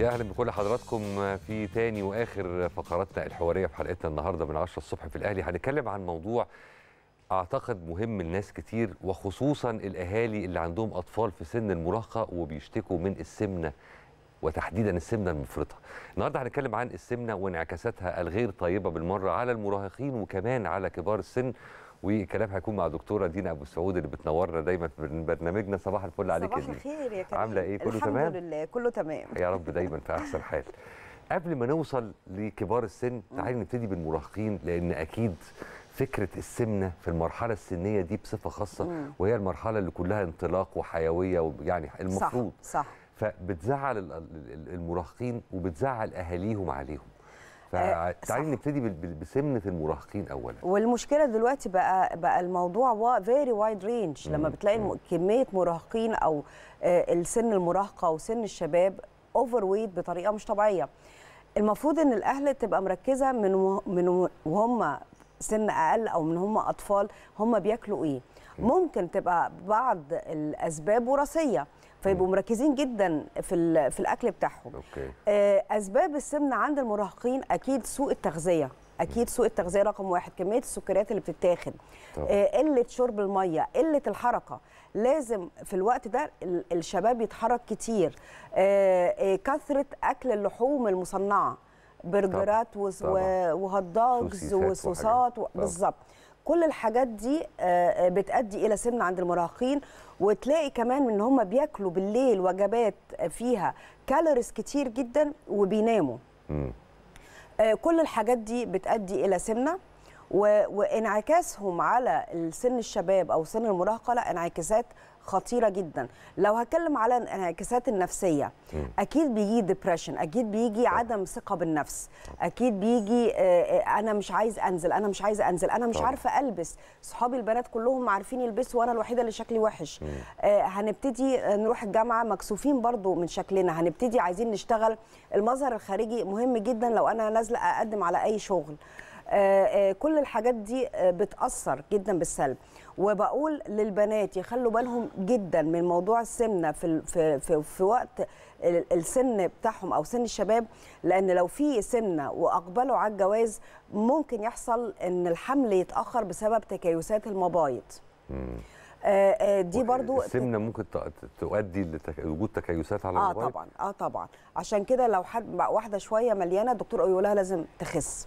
يا اهلا بكل حضراتكم في تاني واخر فقراتنا الحواريه في حلقتنا النهارده من 10 الصبح في الاهلي هنتكلم عن موضوع اعتقد مهم لناس كتير وخصوصا الاهالي اللي عندهم اطفال في سن المراهقه وبيشتكوا من السمنه وتحديدا السمنه المفرطه. النهارده هنتكلم عن السمنه وانعكاساتها الغير طيبه بالمره على المراهقين وكمان على كبار السن والكلام هيكون مع دكتوره دينا ابو سعود اللي بتنورنا دايما في برنامجنا صباح الفل عليك صباح الخير يا كريم عامله ايه كله الحمد تمام الحمد لله كله تمام يا رب دايما في احسن حال قبل ما نوصل لكبار السن تعالي نبتدي بالمراهقين لان اكيد فكره السمنه في المرحله السنيه دي بصفه خاصه مم. وهي المرحله اللي كلها انطلاق وحيويه ويعني المفروض صح صح فبتزعل المراهقين وبتزعل اهاليهم عليهم فتعالي آه، نبتدي بسمنه المراهقين اولا والمشكله دلوقتي بقى بقى الموضوع فيري وايد رينج لما بتلاقي مم. كميه مراهقين او آه، السن المراهقه وسن الشباب اوفر ويت بطريقه مش طبيعيه المفروض ان الاهل تبقى مركزه من من وهم سن اقل او من هم اطفال هم بياكلوا ايه ممكن تبقى بعض الاسباب وراثيه فيبقوا مركزين جدا في في الاكل بتاعهم أوكي. آه، اسباب السمنه عند المراهقين اكيد سوء التغذيه اكيد سوء التغذيه رقم واحد كميه السكريات اللي بتتاخد آه، قله شرب الميه قله الحركه لازم في الوقت ده الشباب يتحرك كتير آه، كثره اكل اللحوم المصنعه برجرات وهات دوجز وصوصات بالظبط كل الحاجات دي آه، آه، بتأدي الى سمنه عند المراهقين وتلاقي كمان ان هم بياكلوا بالليل وجبات فيها كالوريز كتير جدا وبيناموا آه، كل الحاجات دي بتأدي الى سمنه وانعكاسهم على سن الشباب او سن المراهقه لا انعكاسات خطيره جدا لو هتكلم على الانعكاسات النفسيه اكيد بيجي ديبريشن اكيد بيجي عدم ثقه بالنفس اكيد بيجي آه، انا مش عايز انزل انا مش عايز انزل انا مش عارفه البس صحابي البنات كلهم عارفين يلبسوا وانا الوحيده اللي شكلي وحش آه، هنبتدي آه، نروح الجامعه مكسوفين برضو من شكلنا هنبتدي عايزين نشتغل المظهر الخارجي مهم جدا لو انا نازله اقدم على اي شغل آه، آه، كل الحاجات دي آه، بتاثر جدا بالسلب وبقول للبنات يخلوا بالهم جدا من موضوع السمنه في في في, في وقت السن بتاعهم او سن الشباب لان لو في سمنه واقبلوا على الجواز ممكن يحصل ان الحمل يتاخر بسبب تكيسات المبايض دي برضو السمنه ممكن تؤدي لوجود تكيسات على المبايض؟ اه طبعا اه طبعا عشان كده لو حد واحده شويه مليانه الدكتور يقول لها لازم تخس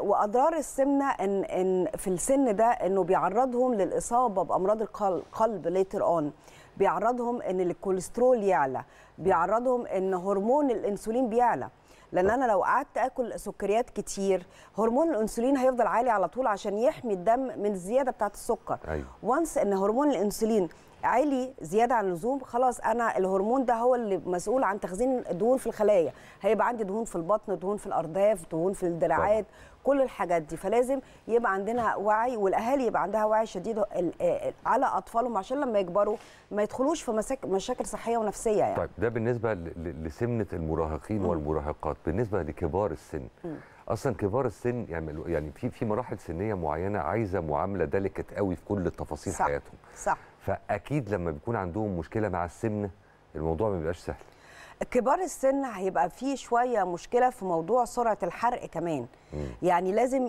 واضرار السمنه ان ان في السن ده انه بيعرضهم للاصابه بامراض القلب ليتر اون بيعرضهم ان الكوليسترول يعلى بيعرضهم ان هرمون الانسولين بيعلى لان انا لو قعدت اكل سكريات كتير هرمون الانسولين هيفضل عالي على طول عشان يحمي الدم من الزياده بتاعه السكر أيوة. وانس ان هرمون الانسولين علي زياده عن اللزوم خلاص انا الهرمون ده هو اللي مسؤول عن تخزين الدهون في الخلايا هيبقى عندي دهون في البطن دهون في الارداف دهون في الدراعات كل الحاجات دي فلازم يبقى عندنا وعي والاهالي يبقى عندها وعي شديد على اطفالهم عشان لما يكبروا ما يدخلوش في مشاكل صحيه ونفسيه يعني طيب ده بالنسبه لسمنه المراهقين والمراهقات بالنسبه لكبار السن م. اصلا كبار السن يعني يعني في في مراحل سنيه معينه عايزه معامله دلكت قوي في كل تفاصيل صح حياتهم صح فاكيد لما بيكون عندهم مشكله مع السمنه الموضوع ما بيبقاش سهل كبار السن هيبقى فيه شويه مشكله في موضوع سرعه الحرق كمان مم. يعني لازم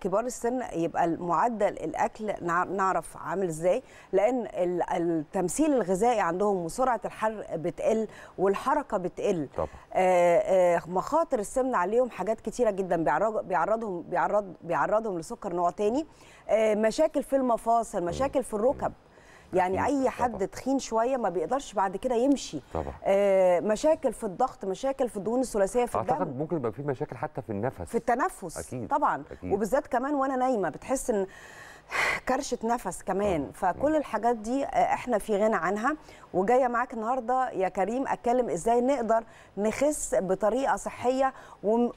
كبار السن يبقى معدل الاكل نعرف عامل ازاي لان التمثيل الغذائي عندهم وسرعه الحرق بتقل والحركه بتقل طبعا. آه, آه، مخاطر السمنه عليهم حاجات كتيره جدا بيعرض بيعرضهم بيعرض بيعرضهم لسكر نوع تاني آه مشاكل في المفاصل مشاكل في الركب مم. يعني اي حد طبعا. تخين شويه ما بيقدرش بعد كده يمشي طبعا. آه مشاكل في الضغط مشاكل في الدهون الثلاثيه في الدم اعتقد ممكن يبقى في مشاكل حتى في النفس في التنفس أكيد. طبعا أكيد. وبالذات كمان وانا نايمه بتحس ان كرشه نفس كمان فكل الحاجات دي آه، احنا في غنى عنها وجايه معاك النهارده يا كريم اتكلم ازاي نقدر نخس بطريقه صحيه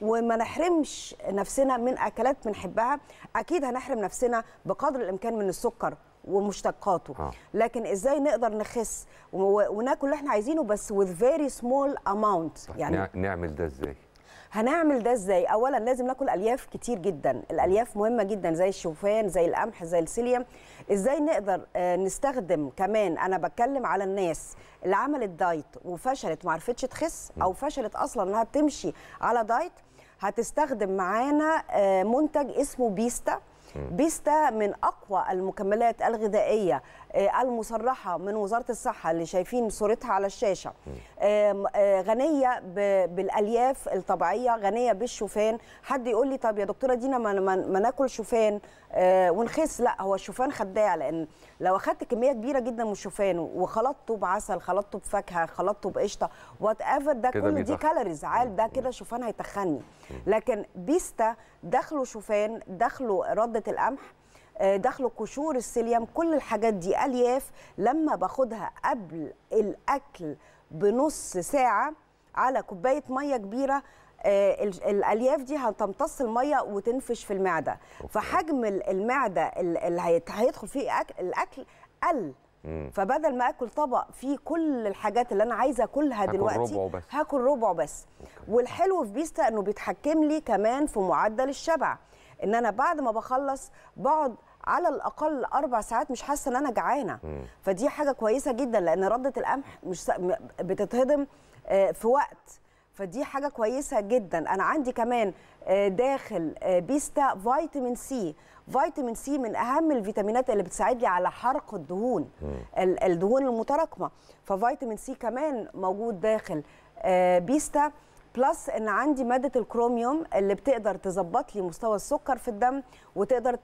وما نحرمش نفسنا من اكلات بنحبها اكيد هنحرم نفسنا بقدر الامكان من السكر ومشتقاته آه. لكن ازاي نقدر نخس وناكل اللي احنا عايزينه بس with very small amount طيب، يعني نعمل ده ازاي هنعمل ده ازاي اولا لازم ناكل الياف كتير جدا الالياف مهمه جدا زي الشوفان زي القمح زي السيليوم ازاي نقدر آه، نستخدم كمان انا بتكلم على الناس اللي عملت دايت وفشلت ما عرفتش تخس او فشلت اصلا انها تمشي على دايت هتستخدم معانا آه، منتج اسمه بيستا بيستا من اقوى المكملات الغذائيه آه، المصرحه من وزاره الصحه اللي شايفين صورتها على الشاشه آه، غنيه بالالياف الطبيعيه غنيه بالشوفان حد يقول لي طب يا دكتوره دينا ما, ناكل شوفان آه، ونخس لا هو الشوفان خداع لان لو اخدت كميه كبيره جدا من الشوفان وخلطته بعسل خلطته بفاكهه خلطته بقشطه وات ايفر ده كله دي كالوريز عال ده كده شوفان هيتخني لكن بيستا دخله شوفان دخله رده القمح دخل قشور السليم كل الحاجات دي الياف لما باخدها قبل الاكل بنص ساعه على كوبايه ميه كبيره آه، الالياف دي هتمتص الميه وتنفش في المعده فحجم المعده اللي هيدخل فيه الاكل قل فبدل ما اكل طبق فيه كل الحاجات اللي انا عايزه اكلها دلوقتي هاكل ربع بس. هاكل ربع بس والحلو في بيستا انه بيتحكم لي كمان في معدل الشبع ان انا بعد ما بخلص بقعد على الاقل اربع ساعات مش حاسه ان انا جعانه فدي حاجه كويسه جدا لان رده القمح مش بتتهضم آه، في وقت فدي حاجه كويسه جدا انا عندي كمان آه، داخل آه، بيستا فيتامين سي فيتامين سي من اهم الفيتامينات اللي بتساعد لي على حرق الدهون الدهون المتراكمه ففيتامين سي كمان موجود داخل بيستا بلس ان عندي ماده الكروميوم اللي بتقدر تظبط لي مستوى السكر في الدم وتقدر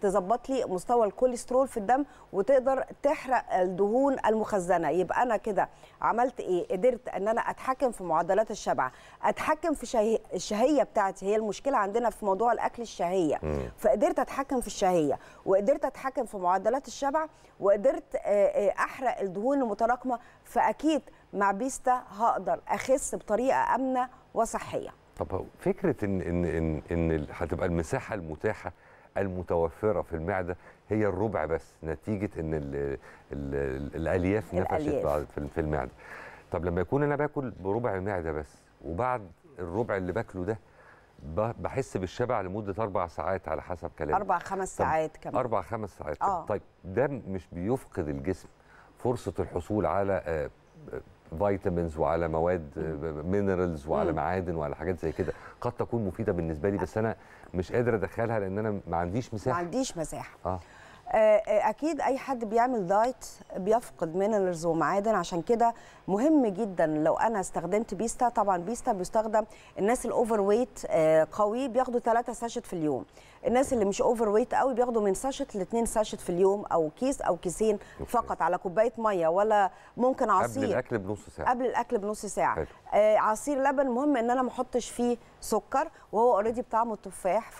تظبط لي مستوى الكوليسترول في الدم وتقدر تحرق الدهون المخزنه يبقى انا كده عملت ايه قدرت ان انا اتحكم في معدلات الشبع اتحكم في شهي... الشهيه بتاعتي هي المشكله عندنا في موضوع الاكل الشهيه فقدرت اتحكم في الشهيه وقدرت اتحكم في معدلات الشبع وقدرت احرق الدهون المتراكمه فاكيد مع بيستا هقدر اخس بطريقه امنه وصحيه طب فكره ان ان ان ان هتبقى المساحه المتاحه المتوفره في المعده هي الربع بس نتيجه ان الـ الـ الـ الالياف نفشت في المعده طب لما يكون انا باكل بربع معده بس وبعد الربع اللي باكله ده بحس بالشبع لمده اربع ساعات على حسب كلامك اربع خمس ساعات كمان اربع خمس ساعات آه. طيب ده مش بيفقد الجسم فرصه الحصول على آه، آه، فيتامينز وعلى مواد مينرالز وعلى معادن وعلى حاجات زي كده قد تكون مفيده بالنسبه لي بس انا مش قادر ادخلها لان انا ما عنديش مساحه ما عنديش مساحه اه, آه،, آه، اكيد اي حد بيعمل دايت بيفقد مينرالز ومعادن عشان كده مهم جدا لو انا استخدمت بيستا طبعا بيستا بيستخدم الناس الاوفر آه، ويت قوي بياخدوا ثلاثة ساشت في اليوم الناس اللي مش اوفر ويت قوي بياخدوا من ساشت لاثنين ساشت في اليوم او كيس او كيسين فقط على كوبايه ميه ولا ممكن عصير قبل الاكل بنص ساعه قبل الاكل بنص ساعه حلو. آه عصير لبن مهم ان انا ما احطش فيه سكر وهو اوريدي بطعمه التفاح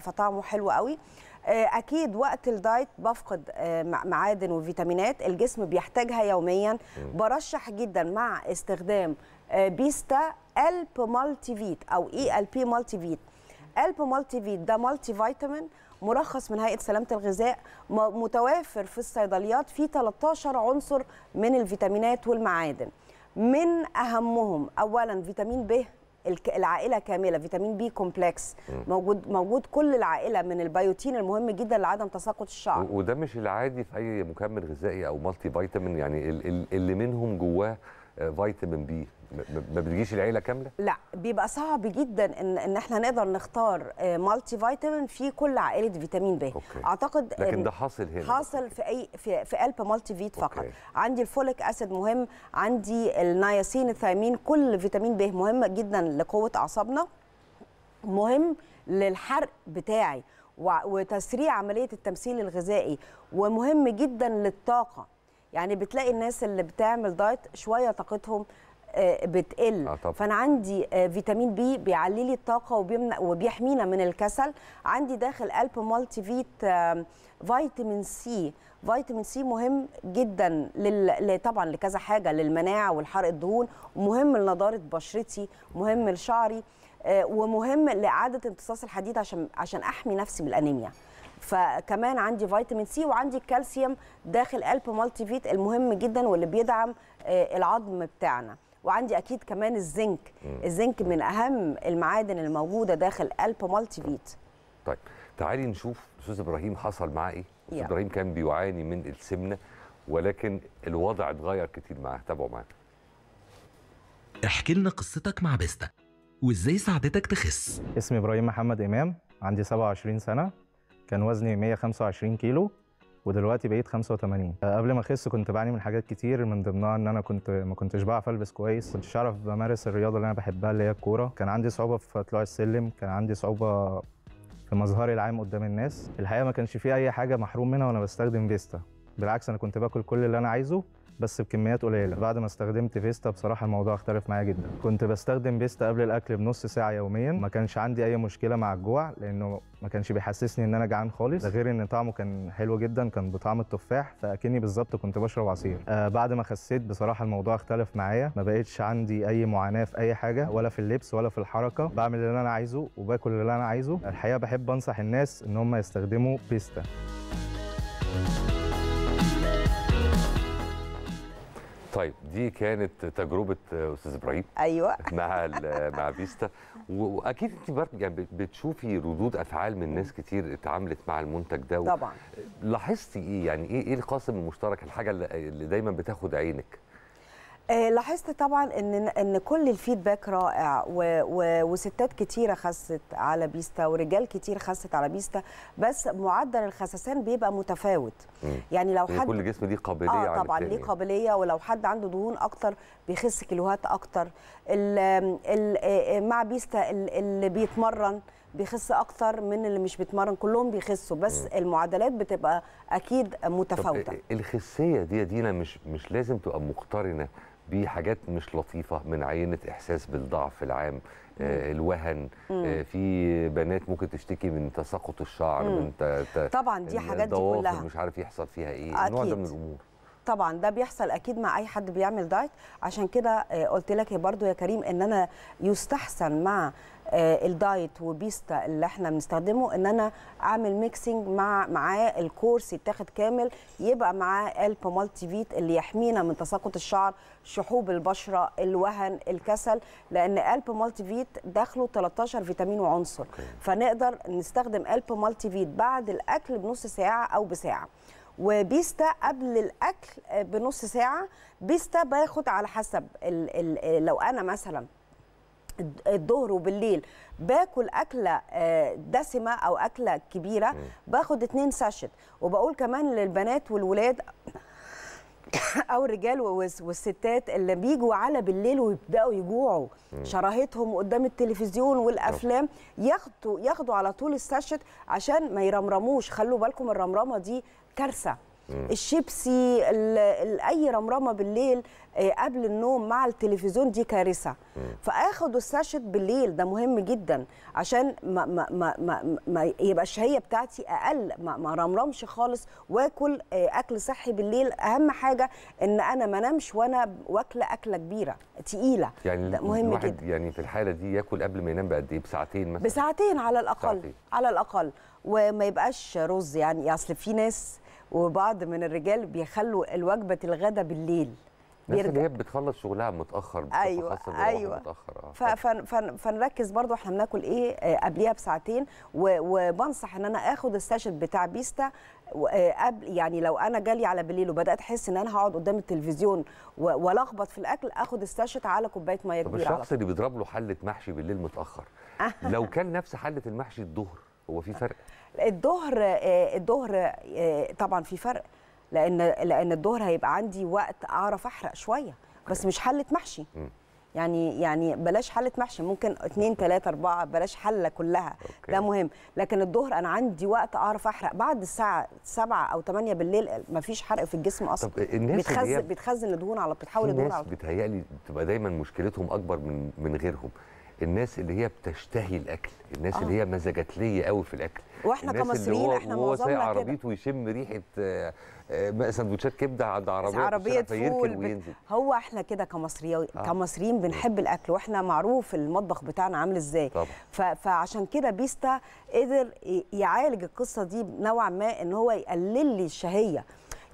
فطعمه حلو قوي آه، اكيد وقت الدايت بفقد آه، معادن وفيتامينات الجسم بيحتاجها يوميا برشح جدا مع استخدام آه، بيستا الب مالتي فيت او اي ال بي مالتي فيت الب مالتي فيت ده مالتي فيتامين مرخص من هيئه سلامه الغذاء متوافر في الصيدليات فيه 13 عنصر من الفيتامينات والمعادن من اهمهم اولا فيتامين ب العائله كامله فيتامين بي كومبلكس موجود موجود كل العائله من البيوتين المهم جدا لعدم تساقط الشعر وده مش العادي في اي مكمل غذائي او مالتي فيتامين يعني اللي منهم جواه فيتامين آه، بي ما بتجيش العيله كامله لا بيبقى صعب جدا ان ان احنا نقدر نختار مالتي آه، فيتامين في كل عائله فيتامين ب أوكي. اعتقد لكن ده حاصل هنا حاصل في اي في, في قلب مالتي فيت فقط أوكي. عندي الفوليك اسيد مهم عندي النياسين الثيامين كل فيتامين ب مهم جدا لقوه اعصابنا مهم للحرق بتاعي وتسريع عمليه التمثيل الغذائي ومهم جدا للطاقه يعني بتلاقي الناس اللي بتعمل دايت شويه طاقتهم آه، بتقل آه طبعا. فانا عندي آه، فيتامين بي بيعلي لي الطاقه وبيمنع وبيحمينا من الكسل عندي داخل قلب مالتي فيت آه، فيتامين سي فيتامين سي مهم جدا لل... طبعا لكذا حاجه للمناعه والحرق الدهون مهم لنضاره بشرتي مهم لشعري ومهم لاعاده امتصاص الحديد عشان عشان احمي نفسي من الانيميا فكمان عندي فيتامين سي وعندي الكالسيوم داخل قلب مالتي فيت المهم جدا واللي بيدعم آه، العظم بتاعنا وعندي اكيد كمان الزنك الزنك من اهم المعادن الموجوده داخل قلب مالتي فيت طيب تعالي نشوف استاذ ابراهيم حصل معاه ايه استاذ ابراهيم كان بيعاني من السمنه ولكن الوضع اتغير كتير معاه تابعوا معانا احكي لنا قصتك مع بيستا وازاي ساعدتك تخس اسمي ابراهيم محمد امام عندي 27 سنه كان وزني 125 كيلو ودلوقتي بقيت 85 قبل ما اخس كنت بعاني من حاجات كتير من ضمنها ان انا كنت ما كنتش بعرف البس كويس كنتش عارف بمارس الرياضه اللي انا بحبها اللي هي الكوره كان عندي صعوبه في طلوع السلم كان عندي صعوبه في مظهري العام قدام الناس الحقيقه ما كانش في اي حاجه محروم منها وانا بستخدم فيستا بالعكس انا كنت باكل كل اللي انا عايزه بس بكميات قليله بعد ما استخدمت فيستا بصراحه الموضوع اختلف معايا جدا كنت بستخدم فيستا قبل الاكل بنص ساعه يوميا ما كانش عندي اي مشكله مع الجوع لانه ما كانش بيحسسني ان انا جعان خالص ده غير ان طعمه كان حلو جدا كان بطعم التفاح فاكني بالظبط كنت بشرب عصير آه بعد ما خسيت بصراحه الموضوع اختلف معايا ما بقتش عندي اي معاناه في اي حاجه ولا في اللبس ولا في الحركه بعمل اللي انا عايزه وباكل اللي انا عايزه الحقيقه بحب انصح الناس ان هم يستخدموا بيستا طيب دي كانت تجربه استاذ ابراهيم ايوه مع مع فيستا واكيد انت يعني بتشوفي ردود افعال من ناس كتير اتعاملت مع المنتج ده طبعا لاحظتي ايه يعني ايه ايه القاسم المشترك الحاجه اللي دايما بتاخد عينك آه، لاحظت طبعا ان ان كل الفيدباك رائع و و وستات كتيره خست على بيستا ورجال كتير خست على بيستا بس معدل الخسسان بيبقى متفاوت مم. يعني لو يعني حد كل جسم ليه قابليه اه طبعا ليه قابليه ولو حد عنده دهون اكتر بيخس كيلوهات اكتر الـ الـ آه، مع بيستا اللي بيتمرن بيخس اكتر من اللي مش بيتمرن كلهم بيخسوا بس مم. المعادلات بتبقى اكيد متفاوته الخسيه دي دينا مش مش لازم تبقى مقترنه بحاجات مش لطيفه من عينه احساس بالضعف العام آه الوهن آه في بنات ممكن تشتكي من تساقط الشعر مم. من طبعا دي حاجات دي كلها مش عارف يحصل فيها ايه نوع ده من الامور طبعا ده بيحصل اكيد مع اي حد بيعمل دايت عشان كده آه، قلت لك برضو يا كريم ان انا يستحسن مع آه، الدايت وبيستا اللي احنا بنستخدمه ان انا اعمل ميكسنج مع معاه الكورس يتاخد كامل يبقى معاه الب مالتي فيت اللي يحمينا من تساقط الشعر شحوب البشره الوهن الكسل لان الب مالتي فيت داخله 13 فيتامين وعنصر فنقدر نستخدم الب مالتي فيت بعد الاكل بنص ساعه او بساعه وبيستا قبل الاكل بنص ساعه بيستا باخد على حسب الـ الـ لو انا مثلا الظهر وبالليل باكل اكله آه، دسمه او اكله كبيره باخد اتنين ساشت وبقول كمان للبنات والولاد او الرجال والستات اللي بيجوا على بالليل ويبداوا يجوعوا شراهتهم قدام التلفزيون والافلام ياخدوا ياخدوا على طول الساشت عشان ما يرمرموش خلوا بالكم الرمرمه دي كارثه الشيبسي اي رمرمه بالليل آه، قبل النوم مع التلفزيون دي كارثه فاخد الساشد بالليل ده مهم جدا عشان ما ما ما ما, ما يبقى الشهيه بتاعتي اقل ما, ما رمرمش خالص واكل آه، اكل صحي بالليل اهم حاجه ان انا ما انامش وانا واكله اكله كبيره تقيله يعني ده مهم جدا يعني في الحاله دي ياكل قبل ما ينام بقد ايه بساعتين مثلا بساعتين على الاقل ساعتين. على الاقل وما يبقاش رز يعني اصل في ناس وبعض من الرجال بيخلوا الوجبه الغداء بالليل الناس اللي هي بتخلص شغلها متاخر أيوة ايوه ايوه متاخر آه. فنركز برضو احنا بناكل ايه آه، قبليها بساعتين وبنصح ان انا اخد الساشت بتاع بيستا آه، قبل يعني لو انا جالي على بالليل وبدات احس ان انا هقعد قدام التلفزيون والخبط في الاكل اخد الساشت على كوبايه ميه كبيره الشخص اللي بيضرب له حله محشي بالليل متاخر لو كان نفس حله المحشي الظهر هو في فرق الظهر آه، الظهر آه، طبعا في فرق لان لان الظهر هيبقى عندي وقت اعرف احرق شويه بس مش حله محشي يعني يعني بلاش حله محشي ممكن 2 3 4 بلاش حله كلها أوكي. ده مهم لكن الظهر انا عندي وقت اعرف احرق بعد الساعه 7 او 8 بالليل مفيش حرق في الجسم اصلا طب الناس بتخزن بيتخزن الدهون على بتحول الدهون على الناس بتهيألي بتبقى دايما مشكلتهم اكبر من من غيرهم الناس اللي هي بتشتهي الاكل الناس آه. اللي هي مزاجتليه قوي في الاكل واحنا كمصريين احنا معظمنا سايق عربيته ويشم ريحه آه، سندوتشات كبده عند عربيه عربيه فول وينزل هو احنا كده كمصريين آه. كمصريين بنحب الاكل واحنا معروف المطبخ بتاعنا عامل ازاي فعشان كده بيستا قدر يعالج القصه دي نوعا ما ان هو يقلل لي الشهيه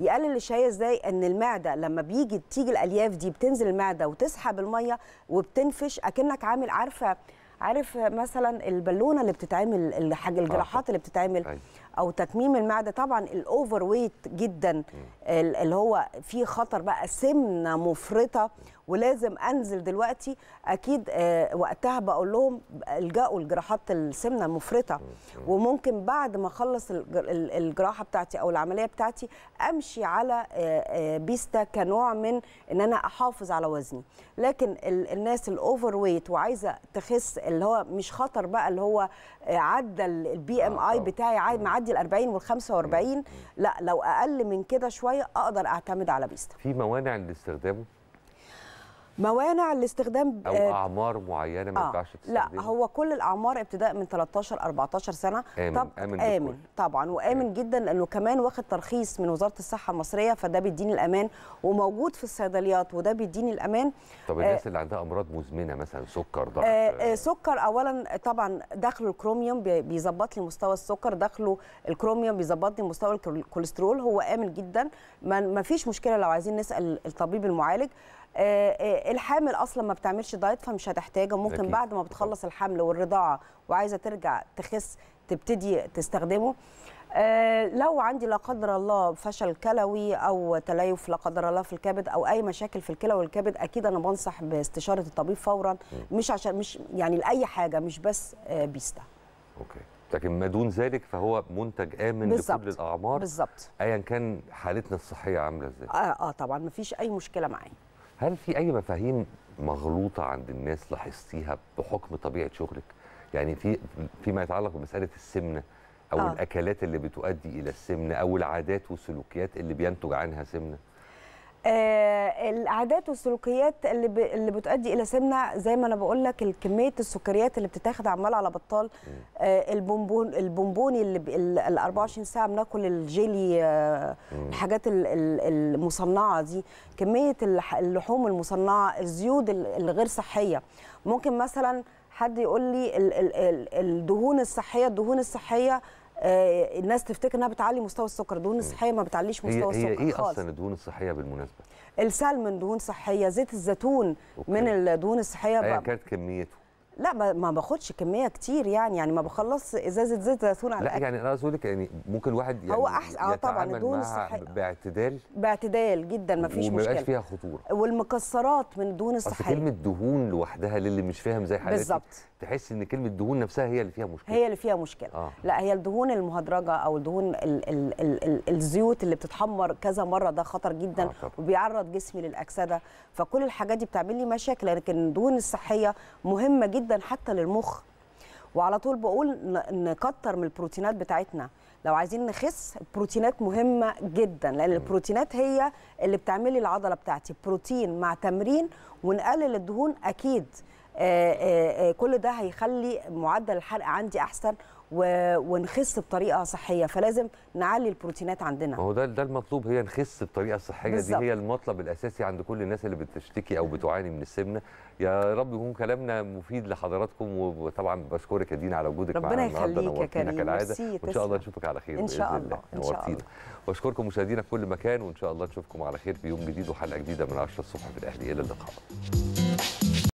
يقلل الشهيه ازاي ان المعده لما بيجي تيجي الالياف دي بتنزل المعده وتسحب الميه وبتنفش اكنك عامل عارفه عارف مثلا البالونه اللي بتتعمل الحاج آه، الجراحات اللي بتتعمل أيوة. او تكميم المعده طبعا الاوفر ويت جدا اللي هو فيه خطر بقى سمنه مفرطه ولازم انزل دلوقتي اكيد آه، وقتها بقول لهم الجاوا لجراحات السمنه المفرطه وممكن بعد ما اخلص الجراحه بتاعتي او العمليه بتاعتي امشي على آه، آه، بيستا كنوع من ان انا احافظ على وزني لكن الناس الاوفر ويت وعايزه تخس اللي هو مش خطر بقى اللي هو عدى البي ام اي بتاعي معدي ال 40 وال 45 لا لو اقل من كده شويه اقدر اعتمد على بيستا في موانع لاستخدامه موانع لاستخدام او آه، اعمار معينه ما آه، ينفعش لا هو كل الاعمار ابتداء من 13 14 سنه آمن طب آمن, آمن طبعا وآمن آمن. جدا لانه كمان واخد ترخيص من وزاره الصحه المصريه فده بيديني الامان وموجود في الصيدليات وده بيديني الامان طب الناس آه اللي عندها امراض مزمنه مثلا سكر ضغط آه آه, آه. سكر اولا طبعا دخله الكروميوم بيظبط لي مستوى السكر دخله الكروميوم بيظبط لي مستوى الكوليسترول هو آمن جدا ما فيش مشكله لو عايزين نسال الطبيب المعالج آه، آه، الحامل اصلا ما بتعملش دايت فمش هتحتاجه ممكن أكيد. بعد ما بتخلص الحمل والرضاعه وعايزه ترجع تخس تبتدي تستخدمه آه، لو عندي لا قدر الله فشل كلوي او تليف لا قدر الله في الكبد او اي مشاكل في الكلى والكبد اكيد انا بنصح باستشاره الطبيب فورا مش عشان مش يعني لاي حاجه مش بس بيستا اوكي لكن ما دون ذلك فهو منتج امن بالزبط. لكل الاعمار بالظبط ايا كان حالتنا الصحيه عامله ازاي اه اه طبعا مفيش اي مشكله معاه هل في اي مفاهيم مغلوطه عند الناس لاحظتيها بحكم طبيعه شغلك يعني في فيما يتعلق بمساله السمنه او آه. الاكلات اللي بتؤدي الى السمنه او العادات والسلوكيات اللي بينتج عنها سمنه آه، العادات والسلوكيات اللي ب... اللي بتؤدي الى سمنه زي ما انا بقول لك كميه السكريات اللي بتتاخد عمال على بطال آه البونبون البونبوني اللي ال 24 ساعه بناكل الجيلي آه الحاجات ال... ال... المصنعه دي كميه اللحوم المصنعه الزيوت الغير صحيه ممكن مثلا حد يقول لي ال... ال... الدهون الصحيه الدهون الصحيه آه، الناس تفتكر انها بتعلي مستوى السكر دهون صحيه ما بتعليش مستوى هي السكر هي ايه خالص. اصلا الدهون الصحيه بالمناسبه السلمون دهون صحيه زيت الزيتون أوكي. من الدهون الصحيه ايا كانت كميته لا ما باخدش كميه كتير يعني يعني ما بخلص ازازه زيت زيتون على لا الأكل. يعني انا اقصد لك يعني ممكن الواحد يعني هو احسن اه طبعا الدهون الصحيه باعتدال باعتدال جدا ما فيش مشكله ومبقاش فيها خطوره والمكسرات من الدهون الصحيه كلمه دهون لوحدها للي مش فاهم زي حضرتك بالظبط تحس ان كلمه دهون نفسها هي اللي فيها مشكله هي اللي فيها مشكله آه. لا هي الدهون المهدرجه او الدهون الـ الـ الـ الـ الزيوت اللي بتتحمر كذا مره ده خطر جدا آه وبيعرض جسمي للاكسده فكل الحاجات دي بتعمل لي مشاكل لكن الدهون الصحيه مهمه جدا حتى للمخ وعلى طول بقول نكتر من البروتينات بتاعتنا لو عايزين نخس البروتينات مهمه جدا لان البروتينات هي اللي بتعمل العضله بتاعتي بروتين مع تمرين ونقلل الدهون اكيد آه، آه، آه، كل ده هيخلي معدل الحرق عندي احسن ونخس بطريقه صحيه فلازم نعلي البروتينات عندنا هو ده ده المطلوب هي نخس بطريقه صحيه بالزبط. دي هي المطلب الاساسي عند كل الناس اللي بتشتكي او بتعاني من السمنه يا رب يكون كلامنا مفيد لحضراتكم وطبعا بشكرك يا دينا على وجودك معانا ربنا يخليك يا كريم كالعاده وان شاء الله نشوفك على خير ان شاء الله ان شاء الله واشكركم مشاهدينا في كل مكان وان شاء الله نشوفكم على خير في يوم جديد وحلقه جديده من 10 الصبح في الاهلي الى اللقاء